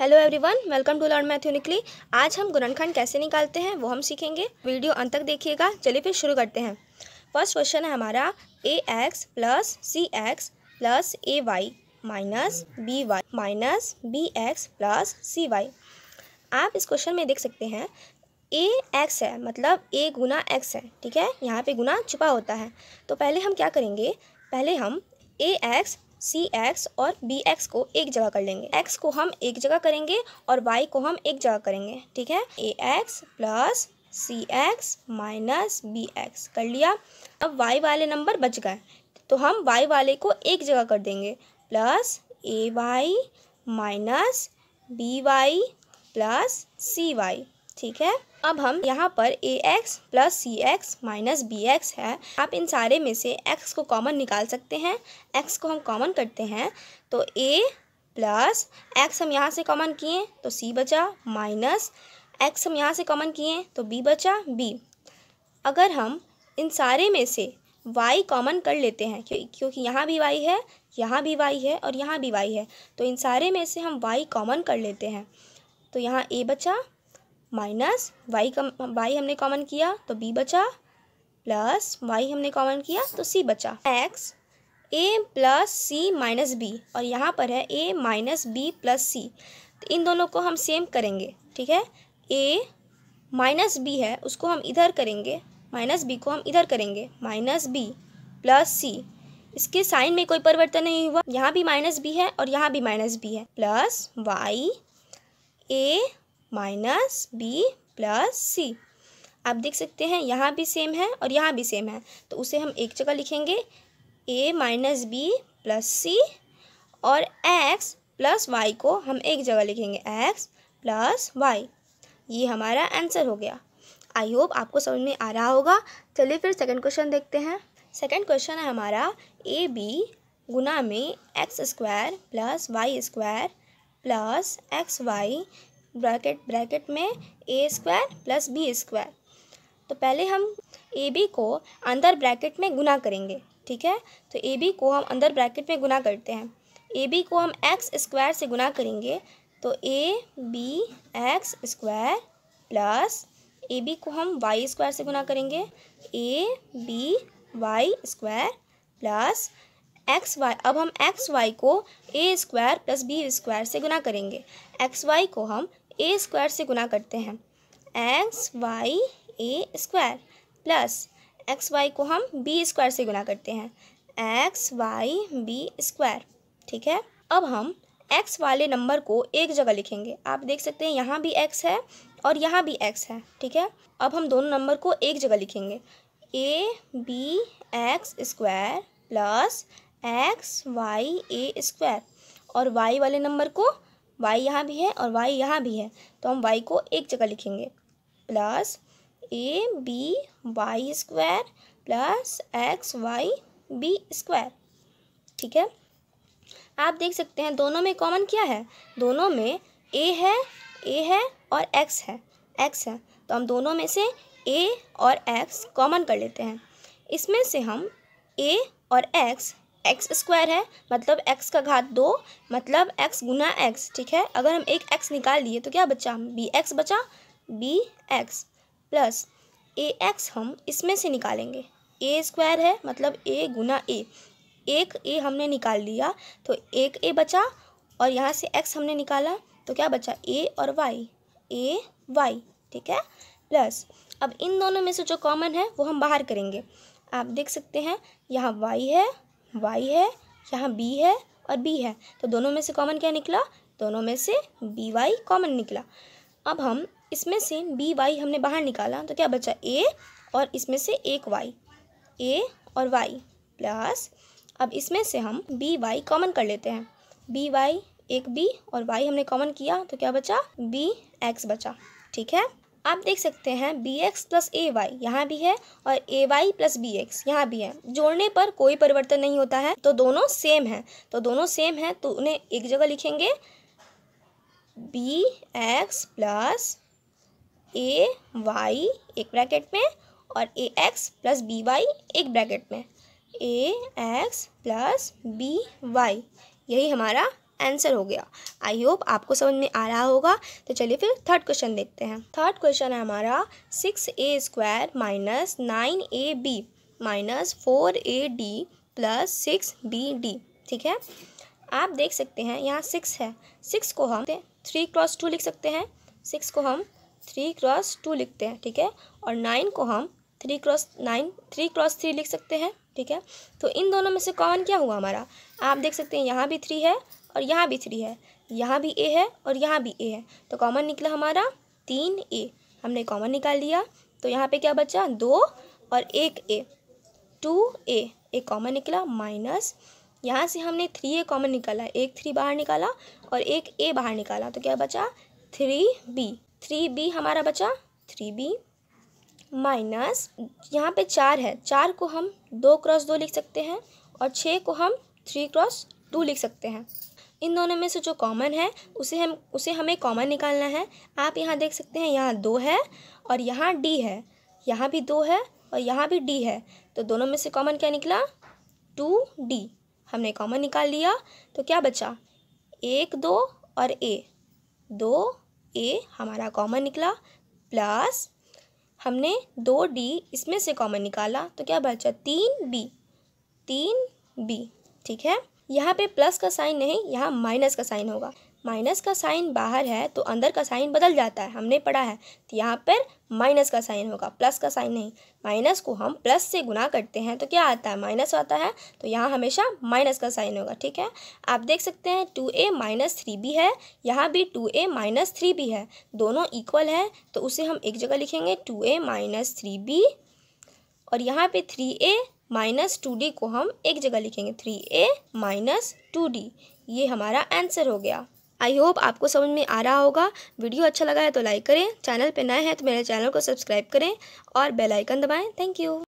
hello everyone welcome to learn मैथ्यूनिकली आज हम गुणनखंड कैसे निकालते हैं वो हम सीखेंगे वीडियो अंत तक देखिएगा चलिए फिर शुरू करते हैं फर्स्ट क्वेश्चन है हमारा A X plus C X plus A Y minus B Y minus B X plus C Y आप इस क्वेश्चन में देख सकते हैं ए एक्स है मतलब ए गुना एक्स है ठीक है यहाँ पे गुना छुपा होता है तो पहले हम क्या करेंगे पहले हम ए एक्स सी एक्स और बी एक्स को एक जगह कर लेंगे एक्स को हम एक जगह करेंगे और वाई को हम एक जगह करेंगे ठीक है A X plus C X minus B X कर लिया अब वाई वाले नंबर बच गए तो हम वाई वाले को एक जगह कर देंगे plus A Y minus B Y plus C Y ठीक है अब हम यहाँ पर A X plus C X minus B X है आप इन सारे में से एक्स को कॉमन निकाल सकते हैं एक्स को हम कॉमन करते हैं तो ए प्लस एक्स हम यहाँ से कॉमन किए तो सी बचा माइनस एक्स हम यहाँ से कॉमन किए तो बी बचा बी अगर हम इन सारे में से वाई कॉमन कर लेते हैं क्योंकि यहाँ भी वाई है यहाँ भी वाई है और यहाँ भी वाई है तो इन सारे में से हम वाई कॉमन कर लेते हैं तो यहाँ ए बचा माइनस वाई कम वाई हमने कॉमन किया तो बी बचा प्लस वाई हमने कॉमन किया तो सी बचा X A plus C minus B और यहाँ पर है A minus B plus C तो इन दोनों को हम सेम करेंगे ठीक है ए माइनस बी है उसको हम इधर करेंगे माइनस बी को हम इधर करेंगे माइनस बी प्लस सी इसके साइन में कोई परिवर्तन नहीं हुआ यहाँ भी माइनस बी है और यहाँ भी माइनस बी है plus Y A minus B plus C आप देख सकते हैं यहाँ भी सेम है और यहाँ भी सेम है तो उसे हम एक जगह लिखेंगे A minus B plus C और एक्स प्लस वाई को हम एक जगह लिखेंगे एक्स प्लस वाई ये हमारा आंसर हो गया आई होप आपको समझ में आ रहा होगा चलिए फिर सेकंड क्वेश्चन देखते हैं सेकंड क्वेश्चन है हमारा ए बी गुना में X square plus Y square plus X Y bracket bracket में A square plus B square तो पहले हम ए बी को अंदर ब्रैकेट में गुना करेंगे ठीक है तो ए बी को हम अंदर ब्रैकेट में गुना करते हैं ए बी को हम एक्स स्क्वायर से गुना करेंगे तो A B X square plus A B को हम वाई स्क्वायर से गुना करेंगे A B Y square plus X Y अब हम एक्स वाई को A square plus B square से गुना करेंगे एक्स वाई को हम ए स्क्वायर से गुना करते हैं X Y A square plus X Y को हम बी स्क्वायर से गुना करते हैं एक्स वाई बी स्क्वायर ठीक है अब हम एक्स वाले नंबर को एक जगह लिखेंगे आप देख सकते हैं यहाँ भी एक्स है और यहाँ भी एक्स है ठीक है अब हम दोनों नंबर को एक जगह लिखेंगे A B X square plus X Y A square और वाई वाले नंबर को वाई यहाँ भी है और वाई यहाँ भी है तो हम वाई को एक जगह लिखेंगे plus A B Y square plus X Y B square ठीक है आप देख सकते हैं दोनों में कॉमन क्या है दोनों में ए है ए है और एक्स है एक्स है तो हम दोनों में से ए और एक्स कॉमन कर लेते हैं इसमें से हम ए और एक्स एक्स स्क्वायर है मतलब एक्स का घात दो मतलब एक्स गुना एक्स ठीक है अगर हम एक एक्स निकाल लिए तो क्या बचा बी एक्स बचा B X plus A X हम इसमें से निकालेंगे ए स्क्वायर है मतलब ए गुना ए एक ए हमने निकाल लिया तो एक ए बचा और यहाँ से एक्स हमने निकाला तो क्या बचा ए और वाई ए वाई ठीक है प्लस अब इन दोनों में से जो कॉमन है वो हम बाहर करेंगे आप देख सकते हैं यहाँ वाई है वाई है यहाँ बी है और बी है तो दोनों में से कॉमन क्या निकला दोनों में से बी वाई कॉमन निकला अब हम इसमें से बी वाई हमने बाहर निकाला तो क्या बचा ए और इसमें से एक वाई ए और वाई प्लस अब इसमें से हम बी वाई कॉमन कर लेते हैं बी वाई एक बी और वाई हमने कॉमन किया तो क्या बचा बी एक्स बचा ठीक है आप देख सकते हैं B X plus A Y यहाँ भी है और A Y plus B X यहाँ भी है जोड़ने पर कोई परिवर्तन नहीं होता है तो दोनों सेम है तो दोनों सेम है तो उन्हें एक जगह लिखेंगे B X plus A Y एक ब्रैकेट में और A X plus B Y एक ब्रैकेट में A X plus B Y यही हमारा आंसर हो गया आई होप आपको समझ में आ रहा होगा तो चलिए फिर थर्ड क्वेश्चन देखते हैं थर्ड क्वेश्चन है हमारा six A square minus nine A B minus four A D plus six B D ठीक है आप देख सकते हैं यहाँ सिक्स है सिक्स को हम थ्री क्रॉस टू लिख सकते हैं सिक्स को हम थ्री क्रॉस टू लिखते हैं ठीक है और नाइन को हम three cross nine three cross three लिख सकते हैं ठीक है तो इन दोनों में से कॉमन क्या हुआ हमारा आप देख सकते हैं यहाँ भी थ्री है और यहाँ भी थ्री है यहाँ भी ए है और यहाँ भी ए है तो कॉमन निकला हमारा तीन ए हमने कॉमन निकाल लिया तो यहाँ पे क्या बचा दो और एक ए टू ए एक कॉमन निकला माइनस यहाँ से हमने थ्री ए कॉमन निकाला एक थ्री बाहर निकाला और एक ए बाहर निकाला तो क्या बचा थ्री बी थ्री बी हमारा बचा थ्री बी माइनस यहाँ पे चार है चार को हम दो क्रॉस दो लिख सकते हैं और छः को हम थ्री क्रॉस टू लिख सकते हैं इन दोनों में से जो कॉमन है उसे हम उसे हमें कॉमन निकालना है आप यहाँ देख सकते हैं यहाँ दो है और यहाँ डी है यहाँ भी दो है और यहाँ भी डी है तो दोनों में से कॉमन क्या निकला टू डी हमने कॉमन निकाल लिया तो क्या बचा एक दो और ए दो ए हमारा कॉमन निकला प्लस हमने दो डी इसमें से कॉमन निकाला तो क्या बचा तीन बी तीन बी ठीक है यहाँ पे प्लस का साइन नहीं यहाँ माइनस का साइन होगा माइनस का साइन बाहर है तो अंदर का साइन बदल जाता है हमने पढ़ा है तो यहाँ पर माइनस का साइन होगा प्लस का साइन नहीं माइनस को हम प्लस से गुना करते हैं तो क्या आता है माइनस आता है तो यहाँ हमेशा माइनस का साइन होगा ठीक है आप देख सकते हैं two A minus three B है यहाँ भी two A minus three B है दोनों इक्वल है तो उसे हम एक जगह लिखेंगे two A minus three B और यहाँ पे three A minus two D को हम एक जगह लिखेंगे three A minus two D ये हमारा आंसर हो गया आई होप आपको समझ में आ रहा होगा वीडियो अच्छा लगा है तो लाइक करें चैनल पर नए हैं तो मेरे चैनल को सब्सक्राइब करें और बेल आइकन दबाएं थैंक यू